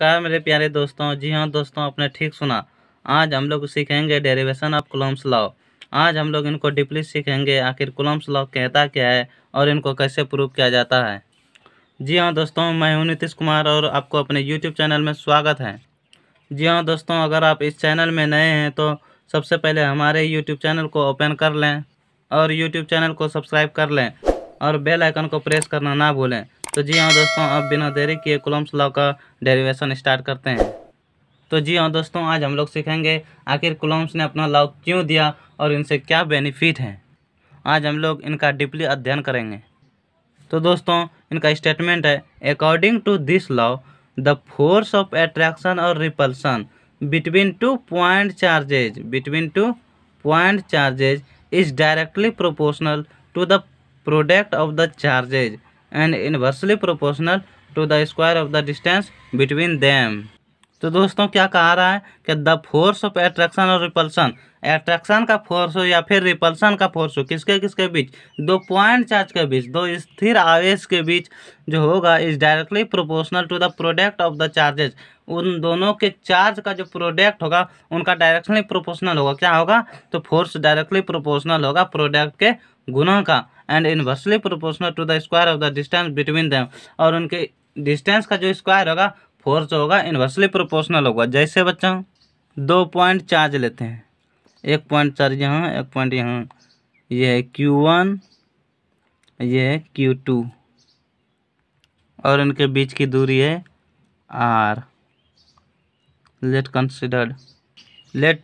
नमस्कार मेरे प्यारे दोस्तों जी हाँ दोस्तों आपने ठीक सुना आज हम लोग सीखेंगे डेरिवेशन ऑफ कुलम्स लॉ आज हम लोग इनको डिपली सीखेंगे आखिर कुलम्स लॉ कहता क्या है और इनको कैसे प्रूव किया जाता है जी हाँ दोस्तों मैं हूँ नीतीश कुमार और आपको अपने यूट्यूब चैनल में स्वागत है जी हाँ दोस्तों अगर आप इस चैनल में नए हैं तो सबसे पहले हमारे यूट्यूब चैनल को ओपन कर लें और यूट्यूब चैनल को सब्सक्राइब कर लें और बेल आइकन को प्रेस करना ना भूलें तो जी हाँ दोस्तों अब बिना देरी किए कुलम्स लॉ का डेरिवेशन स्टार्ट करते हैं तो जी हाँ दोस्तों आज हम लोग सीखेंगे आखिर कुलम्स ने अपना लॉ क्यों दिया और इनसे क्या बेनिफिट हैं आज हम लोग इनका डीपली अध्ययन करेंगे तो दोस्तों इनका स्टेटमेंट है according to this law the force of attraction और repulsion between two point charges between two point charges is directly proportional to the product of the charges and inversely proportional to the square of the distance between them तो दोस्तों क्या कहा रहा है कि the force of attraction और repulsion attraction का force हो या फिर रिपल्सन का फोर्स हो किसके किसके बीच दो पॉइंट चार्ज के बीच दो स्थिर आवेश के बीच जो होगा is directly proportional to the product of the charges उन दोनों के चार्ज का जो प्रोडक्ट होगा उनका डायरेक्शनली प्रोपोर्शनल होगा क्या होगा तो फोर्स डायरेक्टली प्रोपोर्शनल होगा प्रोडक्ट के गुना का and inversely proportional to the square of the distance between them और उनके डिस्टेंस का जो स्क्वायर होगा फोर्स होगा इन्वर्सली प्रोपोर्शनल होगा जैसे बच्चों दो पॉइंट चार्ज लेते हैं एक पॉइंट चार्ज यहाँ एक पॉइंट यहाँ ये यह है क्यू वन ये है क्यू टू और इनके बीच की दूरी है R let considered let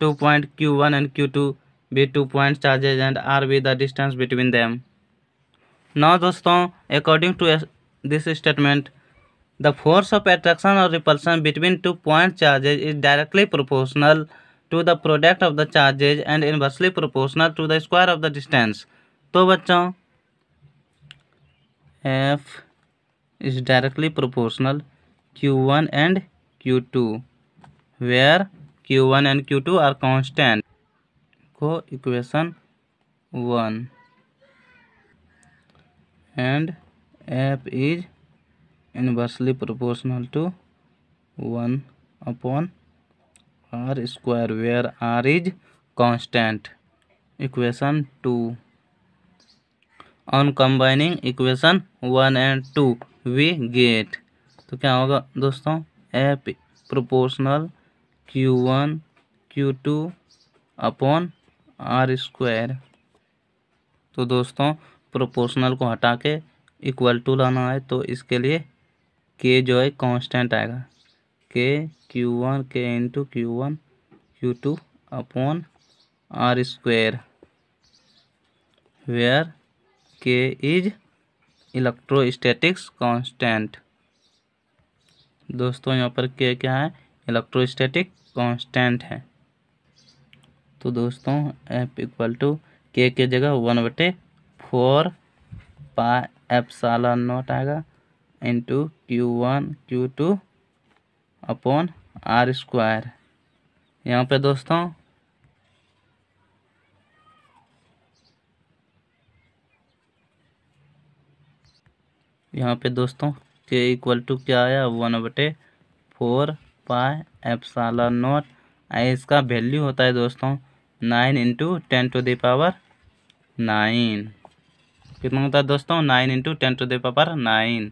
two point Q one and Q two be two point charges and r be the distance between them. Now दोस्तों according to this statement the force of attraction or repulsion between two point charges is directly proportional to the product of the charges and inversely proportional to the square of the distance. तो बच्चों F is directly proportional Q1 and Q2 where Q1 and Q2 are constant. आपको equation one and F is inversely proportional to one upon R square where R is constant equation two on combining equation one and two we get तो क्या होगा दोस्तों F proportional Q one Q two upon R square तो दोस्तों proportional को हटा के equal to लाना है तो इसके लिए के जो है कांस्टेंट आएगा K Q one K into Q one Q two upon R square where K is electrostatics constant दोस्तों यहाँ पर के क्या है इलेक्ट्रोस्टैटिक कांस्टेंट है तो दोस्तों एप इक्वल टू के के जगह वन बटे four pi epsilon naught आएगा into Q one Q two upon R square यहाँ पे दोस्तों यहाँ पे दोस्तों के इक्वल टू क्या आया वन बटे four pi F epsilon note इसका वैल्यू होता है दोस्तों nine into ten to the power nine कितना होता है दोस्तों nine into ten to the power nine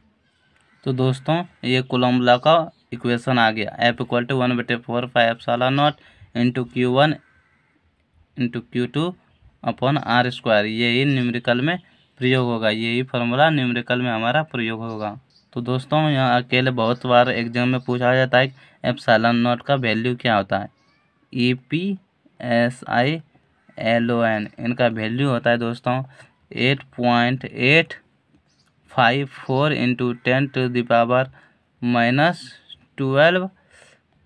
तो दोस्तों ये कोलम्बला का इक्वेशन आ गया एफ इक्वल टू वन बटे four five epsilon naught into Q one into Q two upon R square यही न्यूमेरिकल में प्रयोग होगा यही फार्मूला न्यूमेरिकल में हमारा प्रयोग होगा तो दोस्तों यहाँ अकेले बहुत बार एग्जाम में पूछा जाता है एफ साला नॉट का वैल्यू क्या होता है E e P S I L O N इनका वैल्यू होता है दोस्तों eight point eight five four into ten to the power minus twelve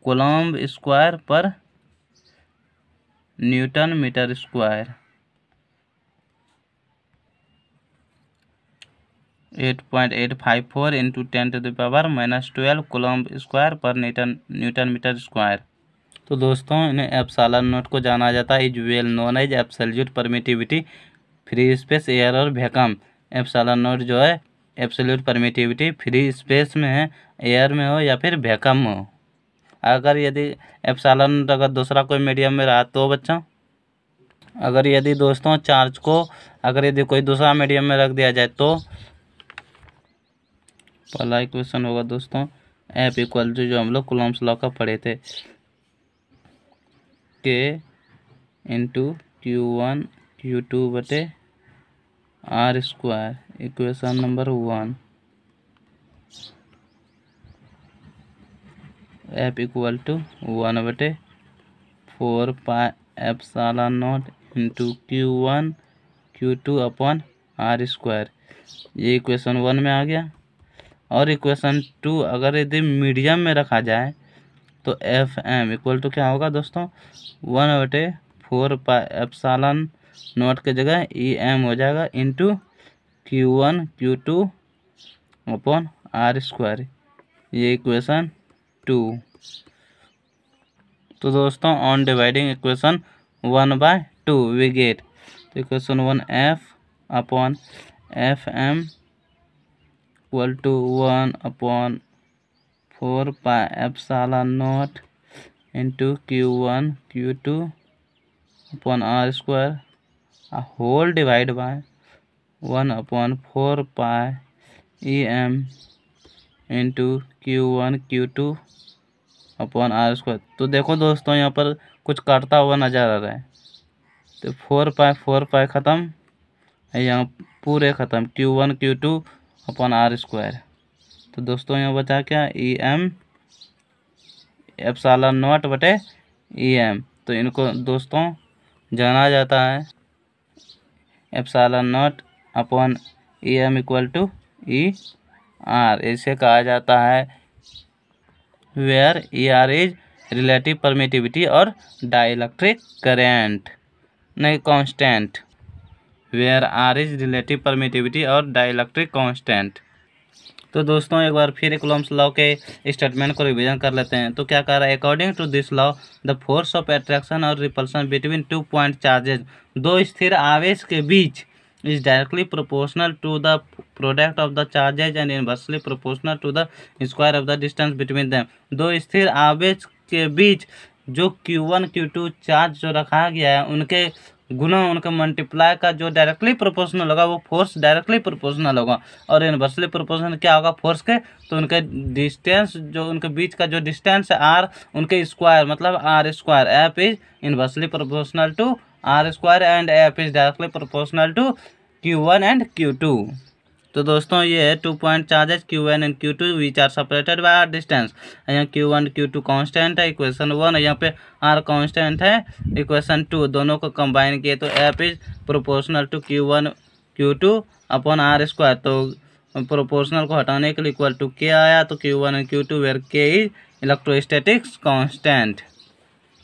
coulomb square per newton metre square eight point eight five four into ten to the power minus twelve coulomb square per newton newton metre square तो दोस्तों इन्हें epsilon naught को जाना जाता है is well known as absolute permittivity free space air और vacuum epsilon naught जो है एप्सल्यूट परमिटिविटी फ्री स्पेस में है एयर में हो या फिर वैकम हो अगर यदि एप्सालन नोट अगर दूसरा कोई मीडियम में रहा तो बच्चा अगर यदि दोस्तों चार्ज को अगर यदि कोई दूसरा मीडियम में रख दिया जाए तो पहला क्वेश्चन होगा दोस्तों एप इक्वल टू जो हम लोग कुलम्स लॉ का पढ़े थे K into Q one Q two बटे R square equation number one F equal to one बटे four pi epsilon naught into Q one Q two upon R square ये equation one में आ गया और इक्वेशन टू अगर यदि medium में रखा जाए तो एफ एम इक्वल टू क्या होगा दोस्तों वन बटे फोर पा एफ सालन नोट की जगह ई एम हो जाएगा into Q one Q two upon R square ये इक्वेशन टू तो दोस्तों on dividing equation one by two we get तो equation one F upon F M equal to one upon four epsilon naught into Q one Q two upon R square आ whole divide by one upon four pi E M into Q one Q two upon R square तो देखो दोस्तों यहाँ पर कुछ काटता हुआ नज़र आ रहा है तो फोर पाए फोर पाए ख़त्म यहाँ पूरे ख़त्म Q one Q two upon R square तो दोस्तों यहाँ बचा क्या E e M epsilon naught बटे ई e एम तो इनको दोस्तों जाना जाता है epsilon naught upon E e M equal to E R ऐसे कहा जाता है where E R is relative permittivity और डाइलेक्ट्रिक करेंट नहीं constant where R is relative permittivity और डाइलेक्ट्रिक कांस्टेंट तो दोस्तों एक बार फिर कुलम्स लॉ के स्टेटमेंट को रिविजन कर लेते हैं तो क्या कह रहा है according to this law the force of attraction और repulsion between two point charges दो स्थिर आवेश के बीच is directly proportional to the product of the charges and inversely proportional to the square of the distance between them दो स्थिर आवेश के बीच जो Q1 Q2 चार्ज जो रखा गया है उनके गुना उनका मल्टीप्लाई का जो डायरेक्टली प्रोपोर्शनल होगा वो फोर्स डायरेक्टली प्रोपोर्शनल होगा और इन्वर्सली प्रोपोर्शनल क्या होगा फोर्स के तो उनके डिस्टेंस जो उनके बीच का जो डिस्टेंस है आर उनके स्क्वायर मतलब R square F is inversely proportional to R square and F is directly proportional to Q one and Q two तो दोस्तों ये है two point charges Q one and Q two which are separated by R distance यहाँ Q one Q two constant है equation one यहाँ पे R constant है equation two दोनों को कंबाइन किए तो F is proportional to Q one Q two upon R square तो प्रोपोर्शनल को हटाने के लिए इक्वल टू के आया तो Q one and Q two where K is electrostatics constant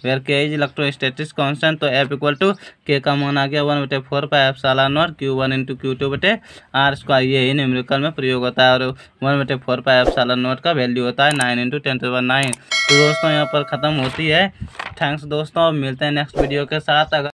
where K is electro electrostatics constant तो F equal to K का मान आ गया वन बटे four pi epsilon naught Q one into Q two बटे R square ये ही numerical में प्रयोग होता है और वन बटे four pi epsilon not का वैल्यू होता है नाइन इंटू टेन नाइन तो दोस्तों यहाँ पर ख़त्म होती है थैंक्स दोस्तों मिलते हैं नेक्स्ट वीडियो के साथ अगर